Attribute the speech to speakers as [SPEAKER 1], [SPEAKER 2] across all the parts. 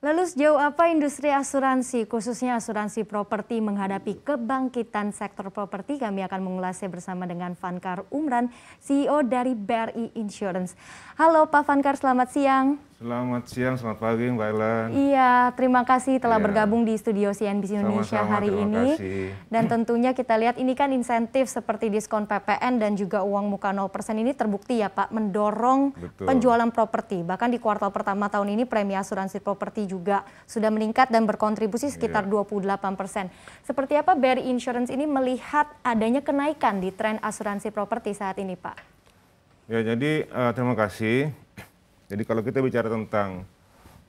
[SPEAKER 1] Lalu sejauh apa industri asuransi, khususnya asuransi properti menghadapi kebangkitan sektor properti? Kami akan mengulasnya bersama dengan Vankar Umran, CEO dari BRI Insurance. Halo Pak Vankar, selamat siang.
[SPEAKER 2] Selamat siang, selamat pagi Mbak Ellen.
[SPEAKER 1] Iya, terima kasih telah iya. bergabung di studio CNBC Indonesia Sama-sama, hari ini. Kasih. Dan tentunya kita lihat ini kan insentif seperti diskon PPN dan juga uang muka 0% ini terbukti ya Pak mendorong Betul. penjualan properti. Bahkan di kuartal pertama tahun ini premi asuransi properti juga sudah meningkat dan berkontribusi iya. sekitar iya. 28%. Seperti apa BRI Insurance ini melihat adanya kenaikan di tren asuransi properti saat ini Pak?
[SPEAKER 2] Ya, jadi uh, terima kasih. Jadi kalau kita bicara tentang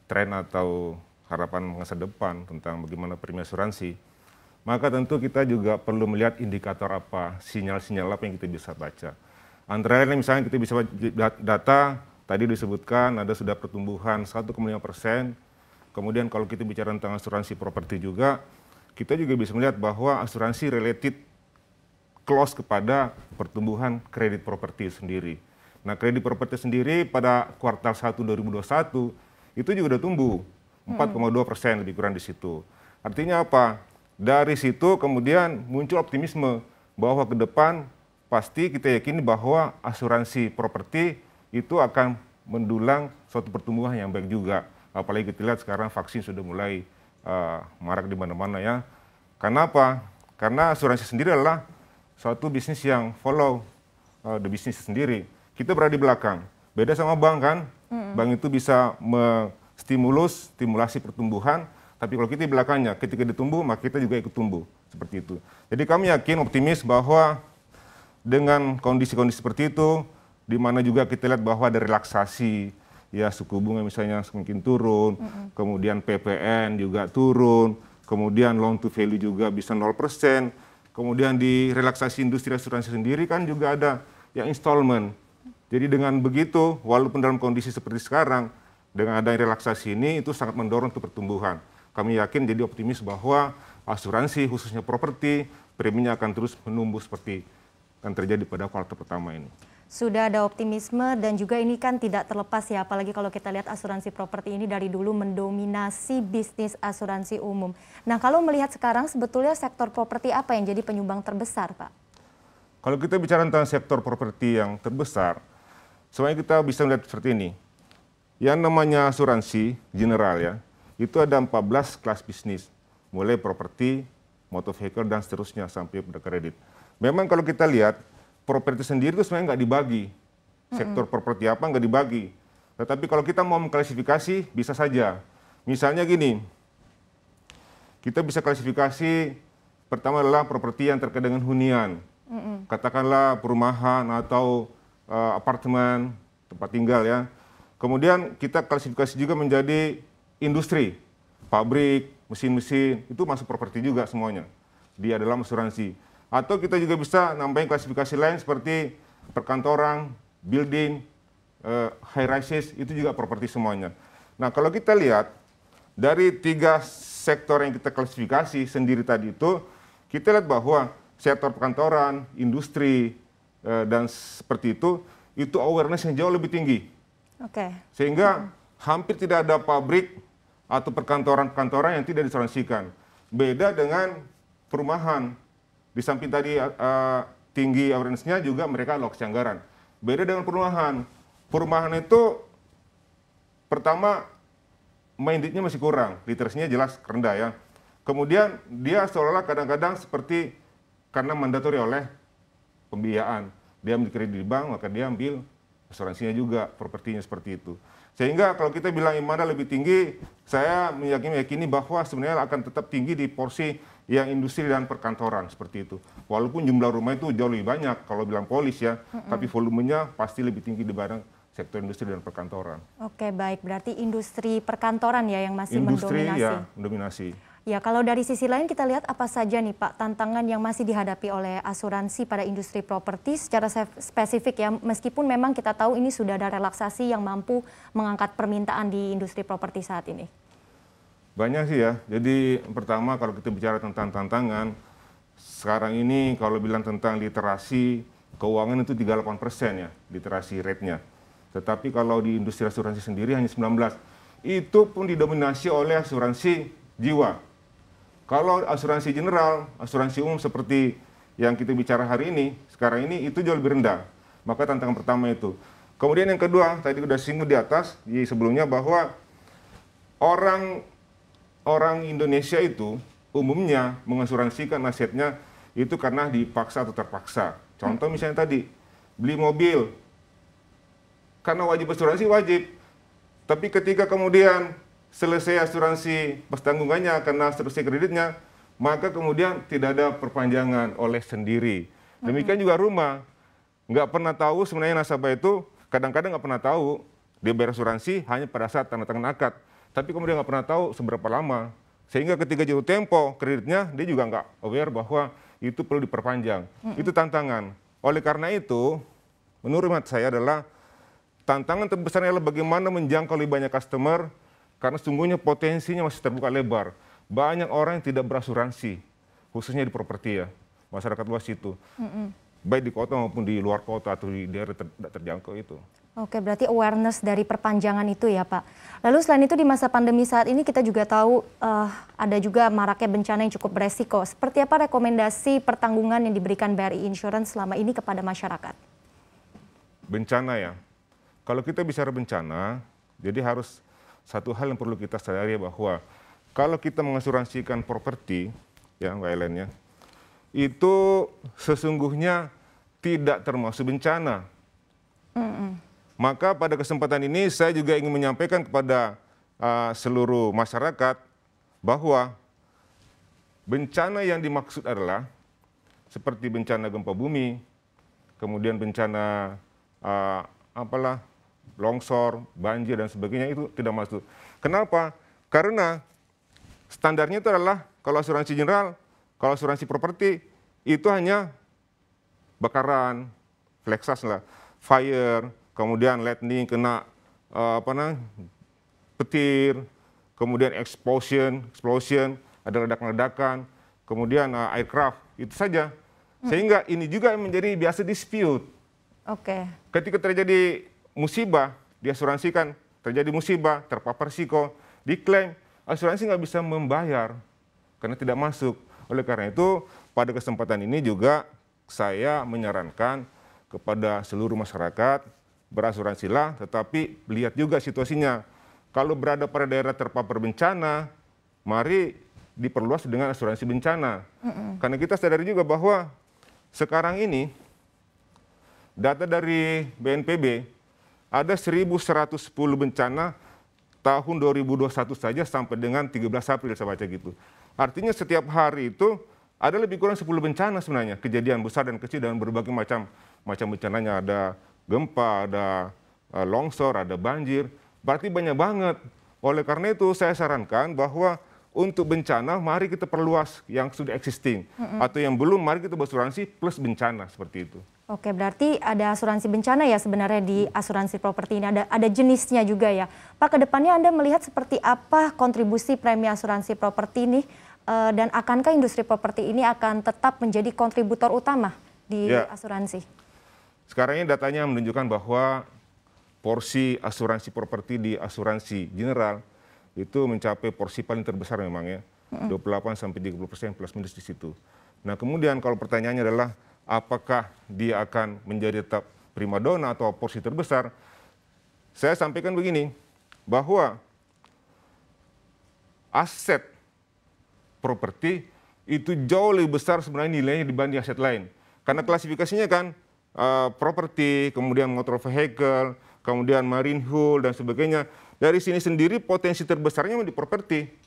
[SPEAKER 2] tren atau harapan masa depan tentang bagaimana premium asuransi, maka tentu kita juga perlu melihat indikator apa, sinyal-sinyal apa yang kita bisa baca. Antara lain misalnya kita bisa data tadi disebutkan ada sudah pertumbuhan 1,5 persen. Kemudian kalau kita bicara tentang asuransi properti juga, kita juga bisa melihat bahwa asuransi related close kepada pertumbuhan kredit properti sendiri. Nah, kredit properti sendiri pada kuartal 1 2021 itu juga sudah tumbuh 4,2 hmm. persen lebih kurang di situ. Artinya apa? Dari situ kemudian muncul optimisme bahwa ke depan pasti kita yakini bahwa asuransi properti itu akan mendulang suatu pertumbuhan yang baik juga. Apalagi kita lihat sekarang vaksin sudah mulai uh, marak di mana-mana ya. Karena Karena asuransi sendiri adalah suatu bisnis yang follow uh, the bisnis sendiri. Kita berada di belakang. Beda sama bank kan? Hmm. Bank itu bisa stimulus, stimulasi pertumbuhan, tapi kalau kita di belakangnya, ketika ditumbuh, maka kita juga ikut tumbuh. Seperti itu. Jadi kami yakin optimis bahwa dengan kondisi-kondisi seperti itu, di mana juga kita lihat bahwa ada relaksasi ya suku bunga misalnya semakin turun, -hmm. kemudian PPN juga turun, kemudian loan to value juga bisa 0%, kemudian di relaksasi industri asuransi sendiri kan juga ada yang installment. Jadi dengan begitu, walaupun dalam kondisi seperti sekarang, dengan adanya relaksasi ini itu sangat mendorong untuk pertumbuhan. Kami yakin jadi optimis bahwa asuransi khususnya properti preminya akan terus menumbuh seperti yang terjadi pada kuartal pertama ini
[SPEAKER 1] sudah ada optimisme dan juga ini kan tidak terlepas ya apalagi kalau kita lihat asuransi properti ini dari dulu mendominasi bisnis asuransi umum. Nah kalau melihat sekarang sebetulnya sektor properti apa yang jadi penyumbang terbesar Pak?
[SPEAKER 2] Kalau kita bicara tentang sektor properti yang terbesar, sebenarnya kita bisa melihat seperti ini. Yang namanya asuransi general ya, itu ada 14 kelas bisnis, mulai properti, motor vehicle, dan seterusnya sampai pada kredit. Memang kalau kita lihat, properti sendiri itu sebenarnya nggak dibagi. Sektor properti apa nggak dibagi. Tetapi kalau kita mau mengklasifikasi, bisa saja. Misalnya gini, kita bisa klasifikasi pertama adalah properti yang terkait dengan hunian. Katakanlah perumahan atau uh, apartemen, tempat tinggal ya. Kemudian kita klasifikasi juga menjadi industri, pabrik, mesin-mesin, itu masuk properti juga semuanya. Dia adalah asuransi. Atau kita juga bisa nambahin klasifikasi lain seperti perkantoran, building, uh, high rises, itu juga properti semuanya. Nah, kalau kita lihat dari tiga sektor yang kita klasifikasi sendiri tadi itu, kita lihat bahwa sektor perkantoran, industri, Eh, dan seperti itu, itu awareness yang jauh lebih tinggi. Okay. Sehingga hmm. hampir tidak ada pabrik atau perkantoran-perkantoran yang tidak disuransikan. Beda dengan perumahan. Di samping tadi uh, tinggi awareness-nya juga mereka alokasi anggaran. Beda dengan perumahan. Perumahan itu pertama mindednya masih kurang, literasinya jelas rendah ya. Kemudian dia seolah-olah kadang-kadang seperti karena mandatori oleh pembiayaan. Dia ambil kredit di bank, maka dia ambil asuransinya juga, propertinya seperti itu. Sehingga kalau kita bilang imanda lebih tinggi, saya meyakini, meyakini bahwa sebenarnya akan tetap tinggi di porsi yang industri dan perkantoran seperti itu. Walaupun jumlah rumah itu jauh lebih banyak kalau bilang polis ya, mm-hmm. tapi volumenya pasti lebih tinggi dibanding sektor industri dan perkantoran.
[SPEAKER 1] Oke, baik. Berarti industri perkantoran ya yang masih industri, mendominasi. Industri ya, mendominasi. Ya, kalau dari sisi lain kita lihat apa saja nih Pak tantangan yang masih dihadapi oleh asuransi pada industri properti secara spesifik ya, meskipun memang kita tahu ini sudah ada relaksasi yang mampu mengangkat permintaan di industri properti saat ini.
[SPEAKER 2] Banyak sih ya. Jadi pertama kalau kita bicara tentang tantangan, sekarang ini kalau bilang tentang literasi keuangan itu 38 persen ya, literasi rate-nya. Tetapi kalau di industri asuransi sendiri hanya 19. Itu pun didominasi oleh asuransi jiwa kalau asuransi general, asuransi umum seperti yang kita bicara hari ini, sekarang ini itu jauh lebih rendah. Maka tantangan pertama itu. Kemudian yang kedua, tadi sudah singgung di atas, di sebelumnya bahwa orang orang Indonesia itu umumnya mengasuransikan asetnya itu karena dipaksa atau terpaksa. Contoh hmm. misalnya tadi, beli mobil. Karena wajib asuransi wajib. Tapi ketika kemudian selesai asuransi pas tanggungannya karena selesai kreditnya, maka kemudian tidak ada perpanjangan oleh sendiri. Demikian juga rumah, nggak pernah tahu sebenarnya nasabah itu kadang-kadang nggak pernah tahu dia bayar asuransi hanya pada saat tanda tangan akad, tapi kemudian nggak pernah tahu seberapa lama. Sehingga ketika jatuh tempo kreditnya dia juga nggak aware bahwa itu perlu diperpanjang. Mm -hmm. Itu tantangan. Oleh karena itu, menurut saya adalah tantangan terbesarnya adalah bagaimana menjangkau lebih banyak customer karena sesungguhnya potensinya masih terbuka lebar. Banyak orang yang tidak berasuransi, khususnya di properti ya, masyarakat luas itu. Mm -mm baik di kota maupun di luar kota atau di daerah ter
[SPEAKER 1] terjangkau itu. Oke, berarti awareness dari perpanjangan itu ya Pak. Lalu selain itu di masa pandemi saat ini kita juga tahu uh, ada juga maraknya bencana yang cukup beresiko. Seperti apa rekomendasi pertanggungan yang diberikan BRI Insurance selama ini kepada masyarakat?
[SPEAKER 2] Bencana ya. Kalau kita bicara bencana, jadi harus satu hal yang perlu kita sadari bahwa kalau kita mengasuransikan properti, ya Mbak Ellen ya, itu sesungguhnya tidak termasuk bencana. Mm -mm. Maka pada kesempatan ini saya juga ingin menyampaikan kepada uh, seluruh masyarakat bahwa bencana yang dimaksud adalah seperti bencana gempa bumi, kemudian bencana uh, apalah longsor, banjir, dan sebagainya itu tidak masuk. Kenapa? Karena standarnya itu adalah kalau asuransi general, kalau asuransi properti, itu hanya bakaran, flexas lah, fire, kemudian lightning kena uh, apa nah, petir, kemudian explosion, explosion, ada ledakan-ledakan, kemudian uh, aircraft, itu saja. Hmm. Sehingga ini juga menjadi biasa dispute. Oke. Okay. Ketika terjadi musibah, diasuransikan, terjadi musibah, terpapar risiko, diklaim, asuransi nggak bisa membayar karena tidak masuk. Oleh karena itu, pada kesempatan ini juga saya menyarankan kepada seluruh masyarakat berasuransilah, tetapi lihat juga situasinya. Kalau berada pada daerah terpapar bencana, mari diperluas dengan asuransi bencana. Mm -mm. Karena kita sadari juga bahwa sekarang ini data dari BNPB ada 1.110 bencana tahun 2021 saja sampai dengan 13 April saya baca gitu. Artinya setiap hari itu ada lebih kurang 10 bencana sebenarnya, kejadian besar dan kecil dan berbagai macam macam bencananya ada gempa, ada eh, longsor, ada banjir. Berarti banyak banget. Oleh karena itu saya sarankan bahwa untuk bencana mari kita perluas yang sudah existing mm -hmm. atau yang belum mari kita berasuransi plus bencana seperti itu.
[SPEAKER 1] Oke, berarti ada asuransi bencana ya sebenarnya di hmm. asuransi properti ini ada ada jenisnya juga ya. Pak, ke depannya Anda melihat seperti apa kontribusi premi asuransi properti ini e, dan akankah industri properti ini akan tetap menjadi kontributor utama di ya. asuransi?
[SPEAKER 2] Sekarang ini datanya menunjukkan bahwa porsi asuransi properti di asuransi general itu mencapai porsi paling terbesar memang ya, 28 hmm. sampai 30 persen plus minus di situ. Nah kemudian kalau pertanyaannya adalah apakah dia akan menjadi tetap primadona atau porsi terbesar. Saya sampaikan begini, bahwa aset properti itu jauh lebih besar sebenarnya nilainya dibanding aset lain. Karena klasifikasinya kan uh, properti, kemudian motor vehicle, kemudian marine hull dan sebagainya. Dari sini sendiri potensi terbesarnya di properti.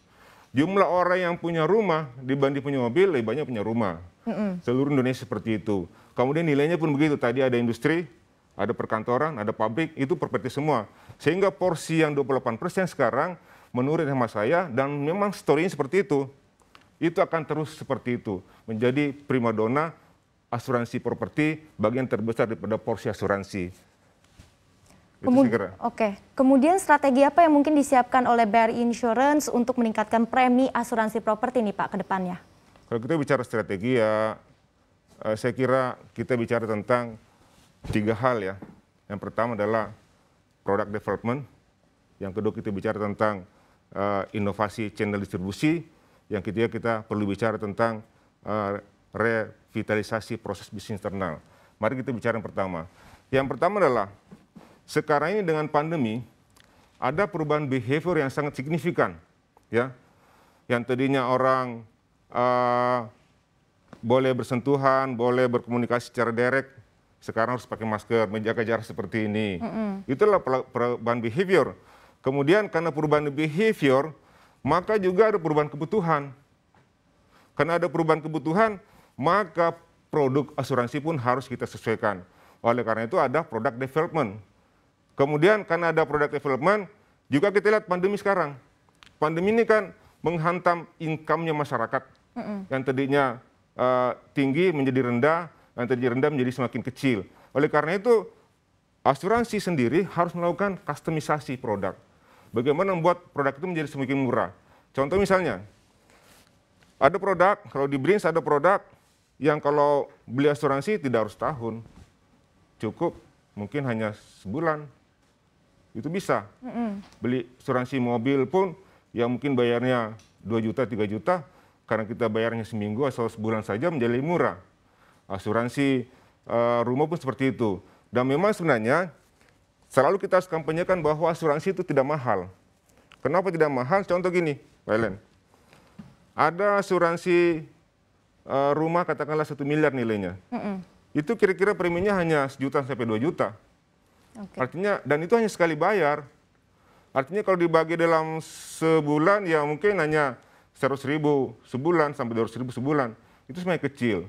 [SPEAKER 2] Jumlah orang yang punya rumah dibanding punya mobil lebih banyak punya rumah. Mm-hmm. Seluruh Indonesia seperti itu. Kemudian nilainya pun begitu. Tadi ada industri, ada perkantoran, ada pabrik, itu properti semua. Sehingga porsi yang 28 persen sekarang menurut sama saya dan memang story-nya seperti itu. Itu akan terus seperti itu. Menjadi primadona asuransi properti bagian terbesar daripada porsi asuransi. Kemud Oke,
[SPEAKER 1] okay. kemudian strategi apa yang mungkin disiapkan oleh BRI Insurance untuk meningkatkan premi asuransi properti ini Pak ke depannya?
[SPEAKER 2] Kalau kita bicara strategi ya, eh, saya kira kita bicara tentang tiga hal ya. Yang pertama adalah product development, yang kedua kita bicara tentang uh, inovasi channel distribusi, yang ketiga kita perlu bicara tentang uh, revitalisasi proses bisnis internal. Mari kita bicara yang pertama. Yang pertama adalah sekarang ini dengan pandemi ada perubahan behavior yang sangat signifikan ya yang tadinya orang uh, boleh bersentuhan boleh berkomunikasi secara direct sekarang harus pakai masker menjaga jarak seperti ini mm -hmm. itulah perubahan behavior kemudian karena perubahan behavior maka juga ada perubahan kebutuhan karena ada perubahan kebutuhan maka produk asuransi pun harus kita sesuaikan oleh karena itu ada produk development Kemudian karena ada product development, juga kita lihat pandemi sekarang. Pandemi ini kan menghantam income-nya masyarakat mm hmm yang tadinya uh, tinggi menjadi rendah, yang tadinya rendah menjadi semakin kecil. Oleh karena itu, asuransi sendiri harus melakukan customisasi produk. Bagaimana membuat produk itu menjadi semakin murah. Contoh misalnya, ada produk, kalau di Brins ada produk yang kalau beli asuransi tidak harus tahun. Cukup mungkin hanya sebulan, itu bisa. Mm-hmm. Beli asuransi mobil pun yang mungkin bayarnya 2 juta, 3 juta, karena kita bayarnya seminggu atau sebulan saja menjadi murah. Asuransi uh, rumah pun seperti itu. Dan memang sebenarnya selalu kita harus kampanyekan bahwa asuransi itu tidak mahal. Kenapa tidak mahal? Contoh gini, Thailand. Ada asuransi uh, rumah katakanlah satu miliar nilainya. Mm hmm Itu kira-kira preminya hanya sejuta sampai dua juta. Okay. Artinya dan itu hanya sekali bayar. Artinya kalau dibagi dalam sebulan ya mungkin hanya seratus ribu sebulan sampai 200 ribu sebulan. Itu semuanya kecil.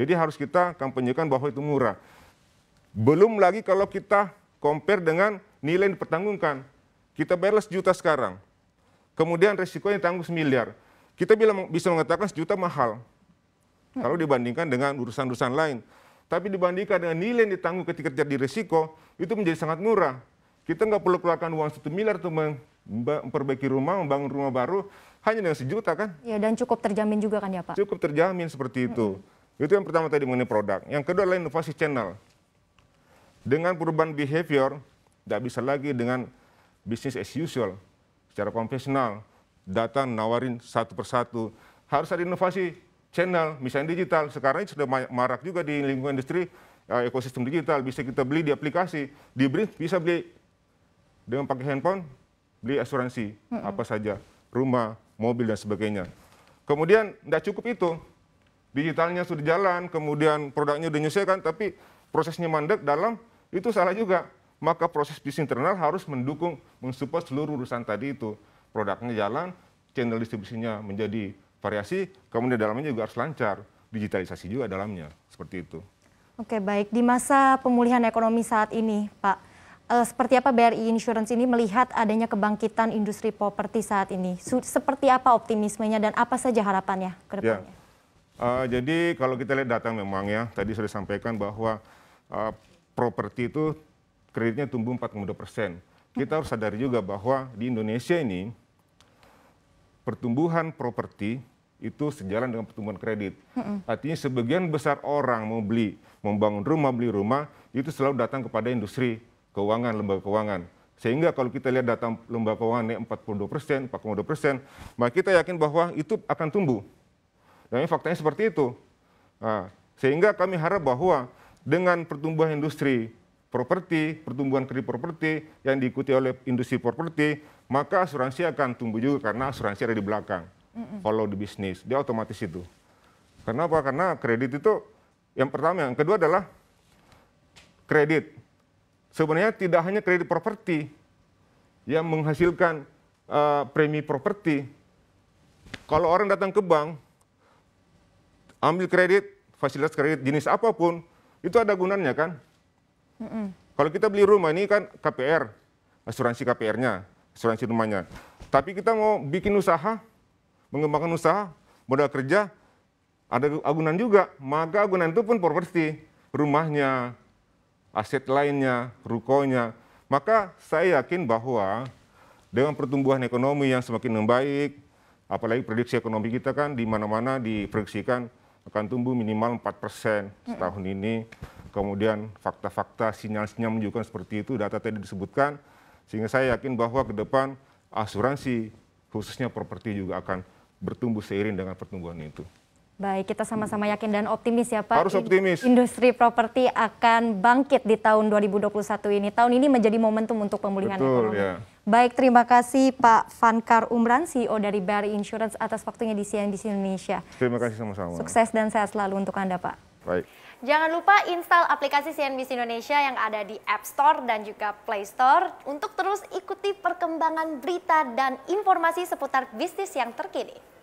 [SPEAKER 2] Jadi harus kita kampanyekan bahwa itu murah. Belum lagi kalau kita compare dengan nilai yang dipertanggungkan. Kita bayar sejuta sekarang. Kemudian resikonya tanggung semiliar. Kita bisa mengatakan sejuta mahal. Kalau dibandingkan dengan urusan-urusan lain. Tapi dibandingkan dengan nilai yang ditanggung ketika terjadi risiko, itu menjadi sangat murah. Kita nggak perlu keluarkan uang satu miliar untuk memperbaiki rumah, membangun rumah baru, hanya dengan sejuta kan?
[SPEAKER 1] Ya, dan cukup terjamin juga kan ya Pak? Cukup
[SPEAKER 2] terjamin seperti itu. Mm -hmm. Itu yang pertama tadi mengenai produk. Yang kedua adalah inovasi channel. Dengan perubahan behavior, tidak bisa lagi dengan bisnis as usual, secara konvensional, datang nawarin satu persatu. Harus ada inovasi channel, misalnya digital. Sekarang ini sudah marak juga di lingkungan industri uh, ekosistem digital. Bisa kita beli di aplikasi, di Brin bisa beli dengan pakai handphone, beli asuransi -hmm. apa saja, rumah, mobil dan sebagainya. Kemudian tidak cukup itu, digitalnya sudah jalan, kemudian produknya sudah menyelesaikan, tapi prosesnya mandek dalam itu salah juga. Maka proses bisnis internal harus mendukung, mensupport seluruh urusan tadi itu. Produknya jalan, channel distribusinya menjadi variasi, kemudian dalamnya juga harus lancar, digitalisasi juga dalamnya, seperti itu.
[SPEAKER 1] Oke baik, di masa pemulihan ekonomi saat ini Pak, eh, seperti apa BRI Insurance ini melihat adanya kebangkitan industri properti saat ini? Seperti apa optimismenya dan apa saja harapannya ke ya. depannya?
[SPEAKER 2] Ya. Uh, jadi kalau kita lihat data memang ya, tadi sudah sampaikan bahwa uh, properti itu kreditnya tumbuh 4,2 persen. Kita harus sadari juga bahwa di Indonesia ini pertumbuhan properti itu sejalan dengan pertumbuhan kredit. Hmm. Artinya sebagian besar orang mau beli, membangun rumah, beli rumah, itu selalu datang kepada industri keuangan, lembaga keuangan. Sehingga kalau kita lihat data lembaga keuangan naik 42 persen, 42 persen, maka kita yakin bahwa itu akan tumbuh. Dan ini faktanya seperti itu. Nah, sehingga kami harap bahwa dengan pertumbuhan industri properti, pertumbuhan kredit properti yang diikuti oleh industri properti, maka asuransi akan tumbuh juga karena asuransi ada di belakang mm follow the business. Dia otomatis itu. Kenapa? Karena kredit itu yang pertama, yang kedua adalah kredit. Sebenarnya tidak hanya kredit properti yang menghasilkan uh, premi properti. Kalau orang datang ke bank, ambil kredit, fasilitas kredit jenis apapun, itu ada gunanya kan? Mm -mm. Kalau kita beli rumah ini kan KPR, asuransi KPR-nya, asuransi rumahnya. Tapi kita mau bikin usaha, mengembangkan usaha, modal kerja, ada agunan juga. Maka agunan itu pun properti, rumahnya, aset lainnya, rukonya. Maka saya yakin bahwa dengan pertumbuhan ekonomi yang semakin membaik, apalagi prediksi ekonomi kita kan di mana-mana diprediksikan akan tumbuh minimal 4% setahun ini. Kemudian fakta-fakta sinyal-sinyal menunjukkan seperti itu, data tadi disebutkan. Sehingga saya yakin bahwa ke depan asuransi, khususnya properti juga akan bertumbuh seiring dengan pertumbuhan itu.
[SPEAKER 1] Baik, kita sama-sama yakin dan optimis ya Pak. Harus optimis. Industri properti akan bangkit di tahun 2021 ini. Tahun ini menjadi momentum untuk pemulihan Betul, ekonomi. Ya. Baik, terima kasih Pak Vankar Umran, CEO dari BRI Insurance atas waktunya di CNBC Indonesia.
[SPEAKER 2] Terima kasih sama-sama. Sukses
[SPEAKER 1] dan sehat selalu untuk Anda Pak. Baik. Jangan lupa install aplikasi CNBC Indonesia yang ada di App Store dan juga Play Store untuk terus ikuti perkembangan berita dan informasi seputar bisnis yang terkini.